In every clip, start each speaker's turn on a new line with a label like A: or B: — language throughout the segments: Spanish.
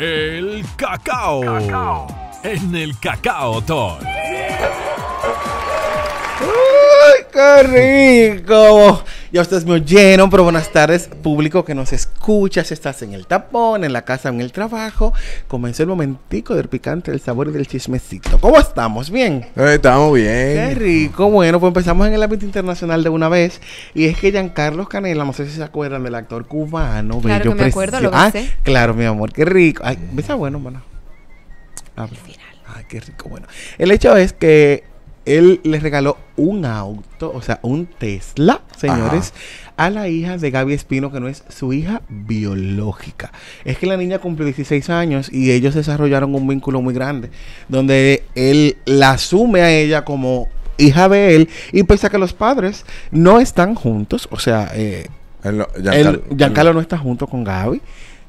A: El cacao. En el cacao Thor.
B: qué rico! Ya ustedes me oyeron, pero buenas tardes, público que nos escucha. Si estás en el tapón, en la casa, en el trabajo, comenzó el momentico del picante, del sabor y del chismecito. ¿Cómo estamos? ¿Bien? Eh, estamos bien. Qué rico. Bueno, pues empezamos en el ámbito internacional de una vez. Y es que Giancarlo Canela, no sé si se acuerdan del actor cubano. Claro me acuerdo, lo ah, Claro, mi amor, qué rico. Ay, está bueno, bueno. Ay, qué rico. Bueno, el hecho es que él les regaló un auto, o sea, un Tesla, señores, a la hija de Gaby Espino, que no es su hija biológica. Es que la niña cumplió 16 años y ellos desarrollaron un vínculo muy grande, donde él la asume a ella como hija de él, y pese a que los padres no están juntos, o sea, eh, Giancarlo no está junto con Gaby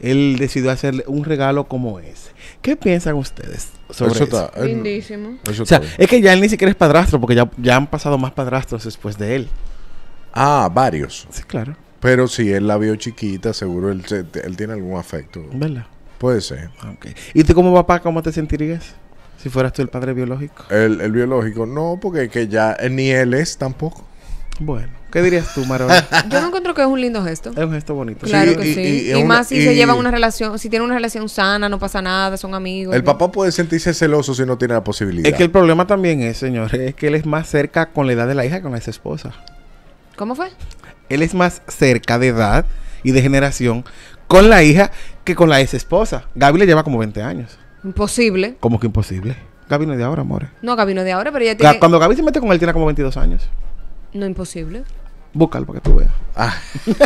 B: él decidió hacerle un regalo como ese. ¿Qué piensan ustedes sobre eso? Lindísimo. o sea, es que ya él ni siquiera es padrastro, porque ya, han pasado más padrastros después de él. Ah, varios. Sí, claro. Pero si él la vio chiquita, seguro él, él tiene algún afecto. ¿Verdad? Puede ser. Okay. ¿Y tú como papá, cómo te sentirías? Si fueras tú el padre biológico. El, biológico, no, porque que ya eh, ni él es tampoco. Bueno, ¿qué dirías tú, Maro? Yo no encuentro que es un lindo gesto. Es un gesto bonito. Claro que sí. Y, más si se lleva una
A: relación, si tiene una relación sana, no pasa nada, son amigos. El
B: papá puede sentirse celoso si no tiene la posibilidad. Es que el problema también es, señores, es que él es más cerca con la edad de la hija que con la ex esposa. ¿Cómo fue? Él es más cerca de edad y de generación con la hija que con la ex esposa. Gaby le lleva como 20 años.
A: Imposible.
B: ¿Cómo que imposible? Gaby no es de ahora, amores.
A: No, Gaby no es de ahora, pero ya tiene... Cuando
B: Gaby se mete con él, tiene como 22 años.
A: No imposible.
B: Búscalo para que tú veas. Ah.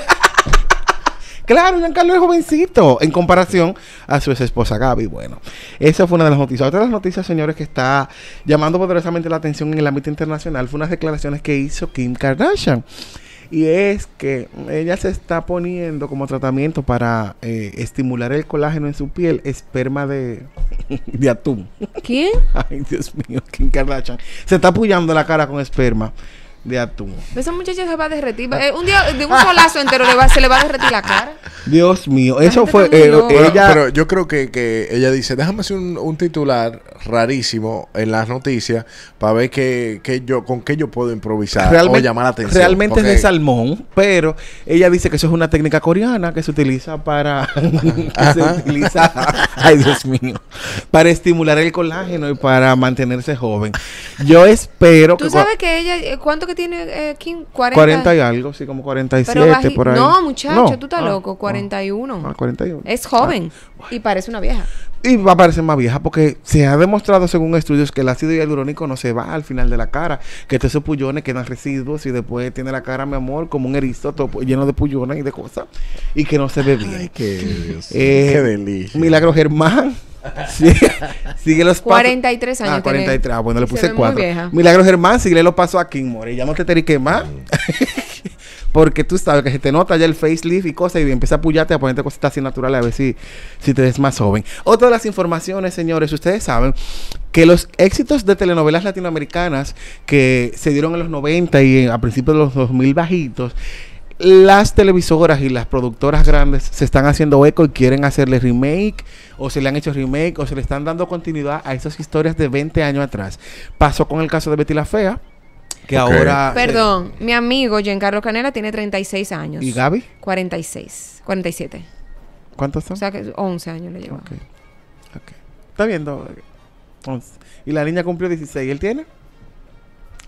B: Claro, Giancarlo es jovencito en comparación a su ex esposa Gaby. Bueno, esa fue una de las noticias. Otra de las noticias, señores, que está llamando poderosamente la atención en el ámbito internacional fue unas declaraciones que hizo Kim Kardashian. Y es que ella se está poniendo como tratamiento para eh, estimular el colágeno en su piel, esperma de, de atún. ¿Quién? Ay, Dios mío, Kim Kardashian. Se está apoyando la cara con esperma de atún.
A: Esa muchacha se va a derretir. Eh, un día, de un solazo entero, se le va a derretir la cara.
B: Dios mío, eso fue. Eh, eh, pero yo creo que, ella dice: déjame hacer un, titular rarísimo en las noticias para ver que, yo, con qué yo puedo improvisar realmente, o llamar la atención. Realmente es de salmón, pero ella dice que eso es una técnica coreana que se utiliza para. Ay, Dios mío. Para estimular el colágeno y para mantenerse joven. Yo espero que. ¿Tú sabes
A: que ella. ¿Cuánto tiene 40. Eh, y
B: algo, sí, como 47 por ahí. No, muchacho, tú estás ah, loco,
A: 41. Ah. 41. Ah, es joven y parece una vieja.
B: Y va a parecer más vieja porque se ha demostrado, según estudios, que el ácido hialurónico no se va al final de la cara, que estos pullones quedan residuos y después tiene la cara, mi amor, como un erizo lleno de pullones y de cosas y que no se ve bien. Eh, Ay, Milagro Germán. sigue los 43 años. Ah, 43. Ah, bueno, le puse 4. Milagros Germán, sigue los pasos a King More. Ya no te más. Porque tú sabes que se te nota ya el facelift y cosas y empieza a apoyarte a ponerte cositas así naturales a ver si, si te ves más joven. Otra de las informaciones, señores, ustedes saben que los éxitos de telenovelas latinoamericanas que se dieron en los 90 y a principios de los 2000 bajitos las televisoras y las productoras grandes se están haciendo eco y quieren hacerle remake o se le han hecho remake o se le están dando continuidad a esas historias de 20 años atrás. Pasó con el caso de Betty la Fea, que ahora... Eh, Perdón,
A: mi amigo Giancarlo Canela tiene 36 años. ¿Y Gaby? 46, 47.
B: ¿Cuántos son? O sea, que 11 años le lleva. Está viendo. 11. Eh, y la niña cumplió 16. ¿Él tiene?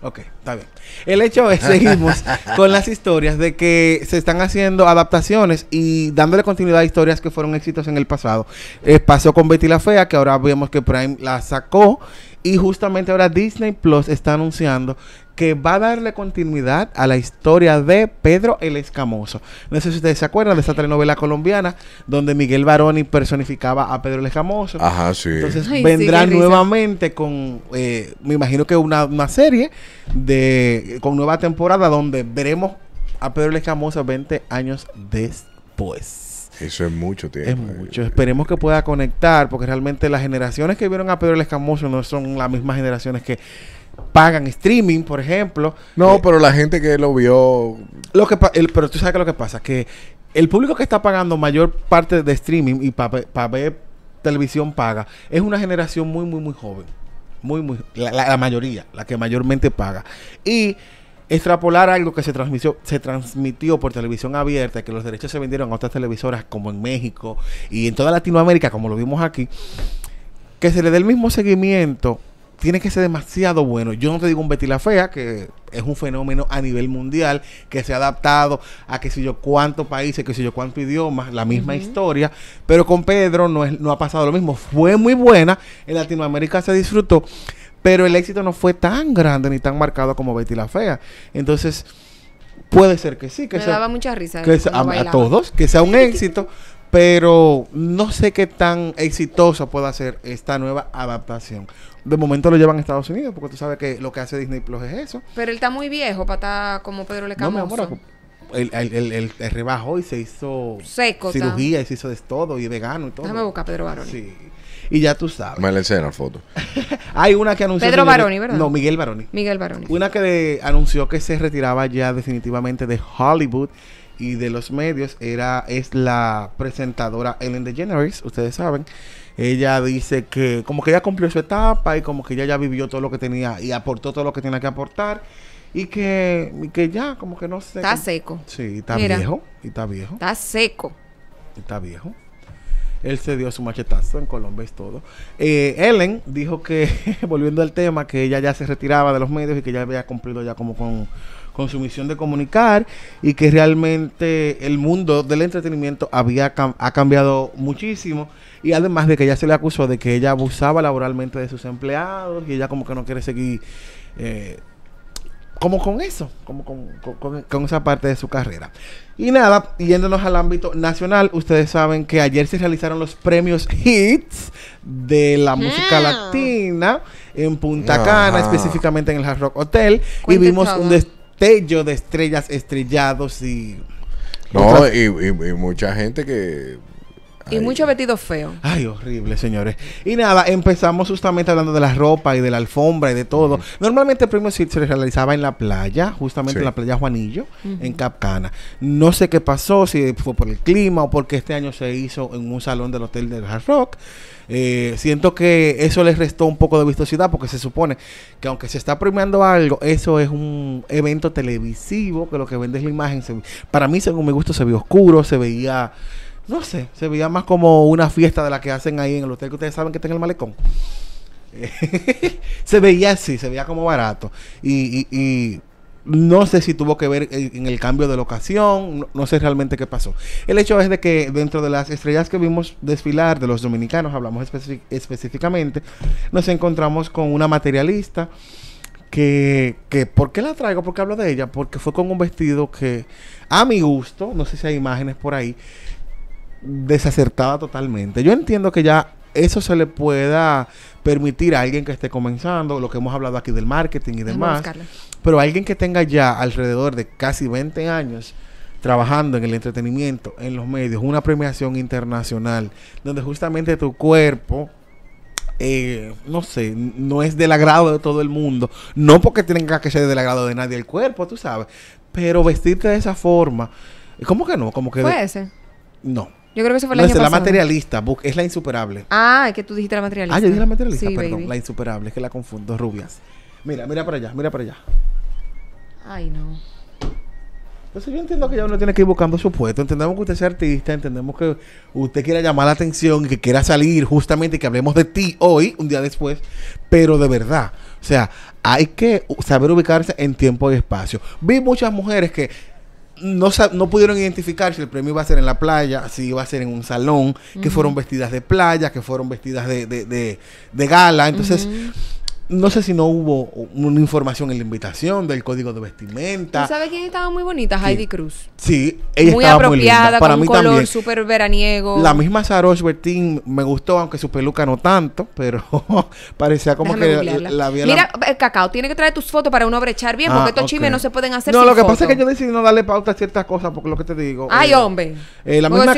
B: Ok, está bien. El hecho es, seguimos con las historias de que se están haciendo adaptaciones y dándole continuidad a historias que fueron éxitos en el pasado. Eh, pasó con Betty la Fea, que ahora vemos que Prime la sacó. Y justamente ahora Disney Plus está anunciando que va a darle continuidad a la historia de Pedro el Escamoso. No sé si ustedes se acuerdan de esa telenovela colombiana donde Miguel Baroni personificaba a Pedro el Escamoso. Ajá, sí. Entonces vendrán nuevamente con, eh, me imagino que una, serie de con nueva temporada donde veremos a Pedro el Escamoso 20 años después. Eso es mucho tiempo. Es eh. mucho. Esperemos que pueda conectar, porque realmente las generaciones que vieron a Pedro el Escamoso no son las mismas generaciones que pagan streaming, por ejemplo. No, eh, pero la gente que lo vio. Lo que el, pero tú sabes que lo que pasa, que el público que está pagando mayor parte de streaming y para ver televisión paga, es una generación muy, muy, muy joven. Muy, muy. La, mayoría, la que mayormente paga. Y extrapolar algo que se transmitió, se transmitió por televisión abierta, que los derechos se vendieron a otras televisoras como en México y en toda Latinoamérica, como lo vimos aquí, que se le dé el mismo seguimiento tiene que ser demasiado bueno. Yo no te digo un Betty la Fea, que es un fenómeno a nivel mundial, que se ha adaptado a qué sé yo cuántos países, qué sé yo cuántos idiomas, la misma historia. Pero con Pedro no, es, no ha pasado lo mismo. Fue muy buena, en Latinoamérica se disfrutó, pero el éxito no fue tan grande ni tan marcado como Betty la Fea. Entonces... Puede ser que sí, que Me daba
A: mucha risa a, todos,
B: que sea un éxito, pero no sé qué tan exitosa pueda ser esta nueva adaptación. De momento lo llevan a Estados Unidos, porque tú sabes que lo que hace Disney Plus es eso.
A: Pero él está muy viejo para estar como Pedro Lecamoso. No,
B: me el, el, el, rebajó y se hizo Seco, cirugía y se hizo de todo y vegano y todo. Déjame buscar a Pedro Baroni. Sí. Y ya tú sabes. Me la foto. Hay una que anunció. Pedro Baroni, ¿verdad? No, Miguel Baroni. Miguel Baroni. Una que anunció que se retiraba ya definitivamente de Hollywood y de los medios era es la presentadora Ellen DeGeneres, ustedes saben. Ella dice que como que ya cumplió su etapa y como que ya vivió todo lo que tenía y aportó todo lo que tenía que aportar y que, que ya como que no sé. Está seco. Sí, está viejo, y está viejo.
A: Está seco.
B: está viejo. Él se dio su machetazo en Colombia es todo. Eh, Ellen dijo que, volviendo al tema, que ella ya se retiraba de los medios y que ya había cumplido ya como con con su misión de comunicar y que realmente el mundo del entretenimiento había ha cambiado muchísimo y además de que ya se le acusó de que ella abusaba laboralmente de sus empleados y ella como que no quiere seguir eh, como con eso, como con, esa parte de su carrera. Y nada, yéndonos al ámbito nacional, ustedes saben que ayer se realizaron los premios Hits de la música latina en Punta Cana, específicamente en el Hard Rock Hotel, y vimos un, Tello de estrellas estrellados y... No, y, y mucha gente que
A: y mucho vestido feo.
B: Ay, horrible, señores. Y nada, empezamos justamente hablando de la ropa y de la alfombra y de todo. Normalmente el premio se realizaba en la playa, justamente en la playa Juanillo, en Capcana. No sé qué pasó, si fue por el clima o porque este año se hizo en un salón del hotel del Hard Rock. Eh, siento que eso les restó un poco de vistosidad porque se supone que aunque se está premiando algo, eso es un evento televisivo que lo que vende es la imagen. para mí, según mi gusto, se vio oscuro, se veía no sé, se veía más como una fiesta de la que hacen ahí en el hotel que ustedes saben que está en el malecón. se veía así, se veía como barato. Y, no sé si tuvo que ver en el cambio de locación, no, no, sé realmente qué pasó. El hecho es de que dentro de las estrellas que vimos desfilar, de los dominicanos, hablamos específicamente, nos encontramos con una materialista que, que, ¿por qué la traigo? ¿Por qué hablo de ella? Porque fue con un vestido que, a mi gusto, no sé si hay imágenes por ahí, desacertada totalmente. Yo entiendo que ya eso se le pueda permitir a alguien que esté comenzando, lo que hemos hablado aquí del marketing y demás, pero alguien que tenga ya alrededor de casi 20 años trabajando en el entretenimiento, en los medios, una premiación internacional, donde justamente tu cuerpo eh, no sé, no es del agrado de todo el mundo. No porque tenga que ser del agrado de nadie el cuerpo, tú sabes. Pero vestirte de esa forma, ¿cómo que no? Como que. Puede ser. No. Yo creo que eso fue la no, la materialista, es la insuperable.
A: Ah, es que tú dijiste la materialista. Ah, yo dije la materialista, perdón.
B: La insuperable, es que la confundo, rubias. Mira, mira para allá, mira para allá. Ay, no. Entonces yo entiendo que ya uno tiene que ir buscando su puesto. Entendemos que usted es artista, entendemos que usted quiera llamar la atención, que quiera salir justamente, y que hablemos de ti hoy, un día después, pero de verdad. O sea, hay que saber ubicarse en tiempo y espacio. Vi muchas mujeres que no, no pudieron identificar si el premio iba a ser en la playa, si iba a ser en un salón, que fueron vestidas de playa, que fueron vestidas de, de, gala. Entonces, no sé si no hubo una información en la invitación del código de vestimenta. sabes
A: quién estaba muy bonita? Heidi Cruz.
B: Sí, ella estaba muy linda. Para con mí un color
A: súper veraniego. La
B: misma Sarosh Bertin me gustó, aunque su peluca no tanto, pero parecía como que la, había... Mira,
A: eh, Cacao, tiene que traer tus fotos para uno brechar bien, porque ah, estos chimes no se pueden hacer No, lo que pasa es que
B: yo decido no darle pauta a ciertas cosas, porque lo que te digo... ¡Ay, eh, eh, hombre! la misma...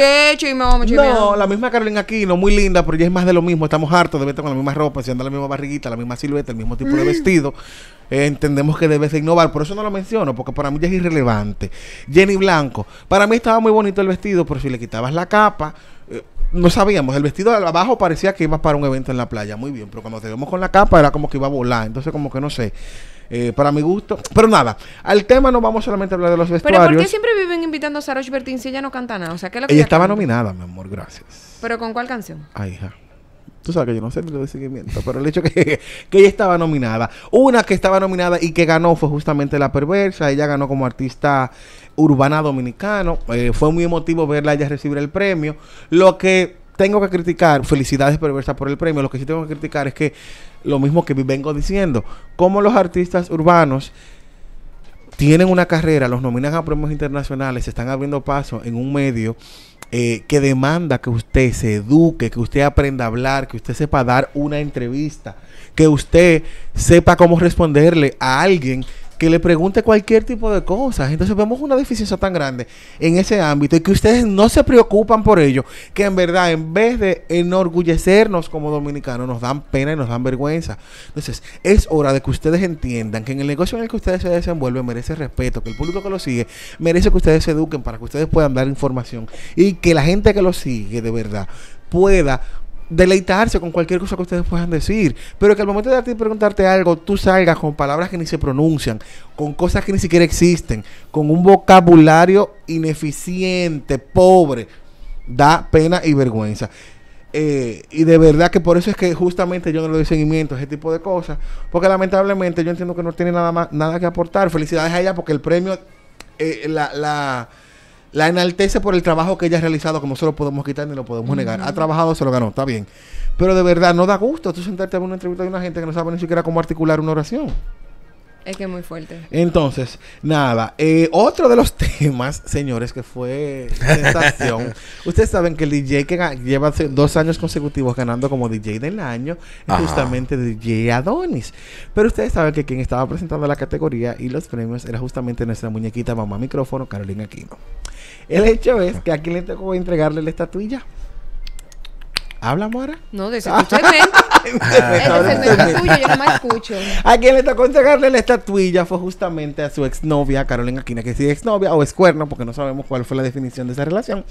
B: no, la misma Carolina Aquino, muy linda, pero ya es más de lo mismo. Estamos hartos de verte con la misma ropa, haciendo la misma barriguita, la misma silueta el mismo tipo de mm. vestido. Eh, entendemos que debes innovar, por eso no lo menciono, porque para mí ya es irrelevante. Jenny Blanco, para mí estaba muy bonito el vestido, pero si le quitabas la capa, eh, no sabíamos, el vestido de abajo parecía que iba para un evento en la playa, muy bien, pero cuando te vemos con la capa era como que iba a volar, entonces como que no sé. Eh, para mi gusto. Pero nada, al tema no vamos solamente a hablar de los vestuarios. Pero ¿por qué
A: siempre viven invitando a Sarah Bertin si ella no canta nada? O sea, ¿qué lo que ella, estaba
B: nominada, mi amor, gracias.
A: ¿Pero con cuál canción?
B: Ay, hija. Tú sabes que yo no sé ni lo de seguimiento, pero el hecho que, que ella estaba nominada. Una que estaba nominada y que ganó fue justamente La Perversa. Ella ganó como artista urbana dominicano. Eh, fue muy emotivo verla ella recibir el premio. Lo que tengo que criticar, felicidades Perversa por el premio. Lo que sí tengo que criticar es que lo mismo que vengo diciendo, como los artistas urbanos tienen una carrera, los nominan a premios internacionales, se están abriendo paso en un medio eh, que demanda que usted se eduque, que usted aprenda a hablar, que usted sepa dar una entrevista, que usted sepa cómo responderle a alguien que le pregunte cualquier tipo de cosas. Entonces vemos una deficiencia tan grande en ese ámbito y que ustedes no se preocupan por ello, que en verdad en vez de enorgullecernos como dominicanos nos dan pena y nos dan vergüenza. Entonces es hora de que ustedes entiendan que en el negocio en el que ustedes se desenvuelven merece respeto, que el público que lo sigue merece que ustedes se eduquen para que ustedes puedan dar información y que la gente que lo sigue de verdad pueda deleitarse con cualquier cosa que ustedes puedan decir, pero que al momento de preguntarte algo, tú salgas con palabras que ni se pronuncian, con cosas que ni siquiera existen, con un vocabulario ineficiente, pobre, da pena y vergüenza. Eh, y de verdad que por eso es que justamente yo no le doy seguimiento a ese tipo de cosas, porque lamentablemente yo entiendo que no tiene nada más, nada que aportar. Felicidades a ella porque el premio, eh, la, la la enaltece por el trabajo que ella ha realizado, como solo podemos quitar ni lo podemos negar. Ha trabajado, se lo ganó, está bien. Pero de verdad, no da gusto tú sentarte a una entrevista de una gente que no sabe ni siquiera cómo articular una oración.
A: Es que es muy fuerte.
B: Entonces, nada. Eh, otro de los temas, señores, que fue sensación. Ustedes saben que el DJ que lleva dos años consecutivos ganando como DJ del año es justamente DJ Adonis. Pero ustedes saben que quien estaba presentando la categoría y los premios era justamente nuestra muñequita mamá micrófono, Carolina Aquino. El hecho es que aquí le tengo que entregarle la estatuilla. ¿Habla, Mora? No, de ese a quien le tocó entregarle la estatuilla fue justamente a su exnovia, Carolina Aquina, que es exnovia o escuerno, porque no sabemos cuál fue la definición de esa relación.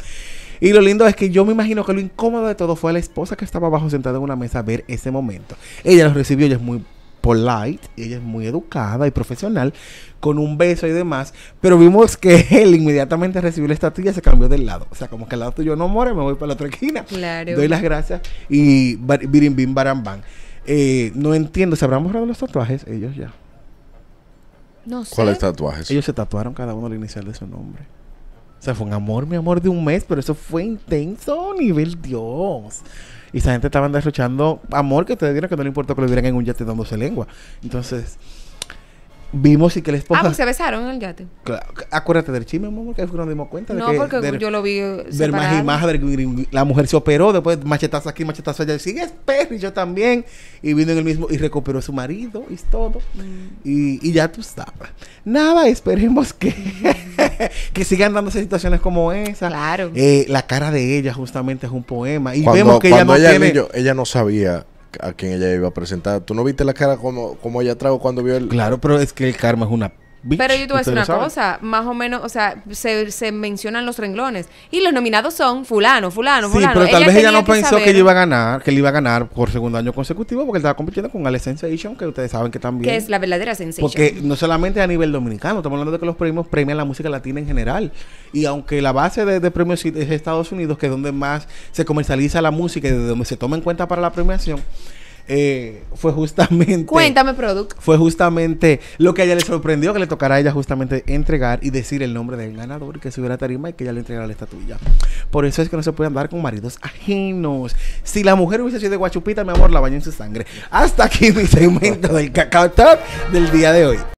B: Y lo lindo es que yo me imagino que lo incómodo de todo fue la esposa que estaba abajo sentada en una mesa a ver ese momento. Ella lo recibió, ella es muy polite, ella es muy educada y profesional, con un beso y demás, pero vimos que él inmediatamente recibió la estatua y se cambió del lado. O sea, como que al lado tuyo no muere me voy para la otra esquina.
A: Doy las gracias
B: y bim barambán. Eh, no entiendo, ¿se habrán borrado los tatuajes? Ellos ya.
A: No sé. ¿Cuáles tatuajes?
B: Ellos se tatuaron cada uno al inicial de su nombre. O sea, fue un amor, mi amor, de un mes, pero eso fue intenso, nivel Dios. Y esa gente estaba estaban escuchando amor que ustedes diera que no le importó que lo vieran en un yate dándose lengua. Entonces, Vimos y que la ah, esposa. Ah, pues se
A: besaron en el yate.
B: Acuérdate del chisme, amor, que nos dimos cuenta. De no, porque yo lo vi. Eh, ver más y más, la mujer se operó, después machetazo aquí, machetazo allá. Sigue es y yo también. Y vino en el mismo y recuperó a su marido y todo. Mm. Y, y, ya tú estabas. Nada, esperemos que, que sigan dándose situaciones como esa. Claro. Eh, la cara de ella, justamente, es un poema. Y vemos que ella no tiene... ella no sabía a quien ella iba a presentar. ¿Tú no viste la cara como, como ella trago cuando vio el.? Claro, pero es que el karma es una pero yo te una cosa,
A: más o menos, o sea, se, mencionan los renglones. Y los nominados son fulano, fulano, sí, Pero tal vez ella no pensó que iba
B: a ganar, que le iba a ganar por segundo año consecutivo, porque él estaba compitiendo con Ale Sensation, que ustedes saben que también. Que es
A: la verdadera Sensation. Porque
B: no solamente a nivel dominicano, estamos hablando de que los premios premian la música latina en general. Y aunque la base de, premios es Estados Unidos, que es donde más se comercializa la música y de donde se toma en cuenta para la premiación eh, fue justamente... Cuéntame, product. Fue justamente lo que a ella le sorprendió, que le tocará a ella justamente entregar y decir el nombre del ganador, y que subiera a tarima y que ella le entregara la estatuilla. Por eso es que no se puede andar con maridos ajenos. Si la mujer hubiese sido de guachupita, mi amor, la baño en su sangre. Hasta aquí mi segmento del Cacao Top del día de hoy.